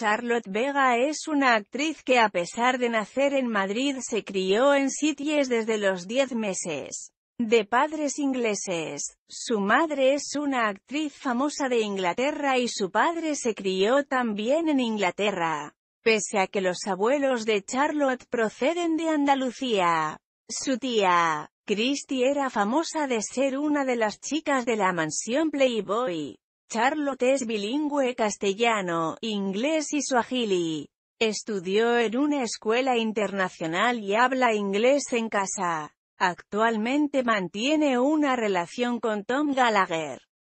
Charlotte Vega es una actriz que a pesar de nacer en Madrid se crió en Sitges desde los 10 meses. De padres ingleses, su madre es una actriz famosa de Inglaterra y su padre se crió también en Inglaterra. Pese a que los abuelos de Charlotte proceden de Andalucía, su tía, Christy era famosa de ser una de las chicas de la mansión Playboy. Charlotte es bilingüe castellano, inglés y suajili. Estudió en una escuela internacional y habla inglés en casa. Actualmente mantiene una relación con Tom Gallagher.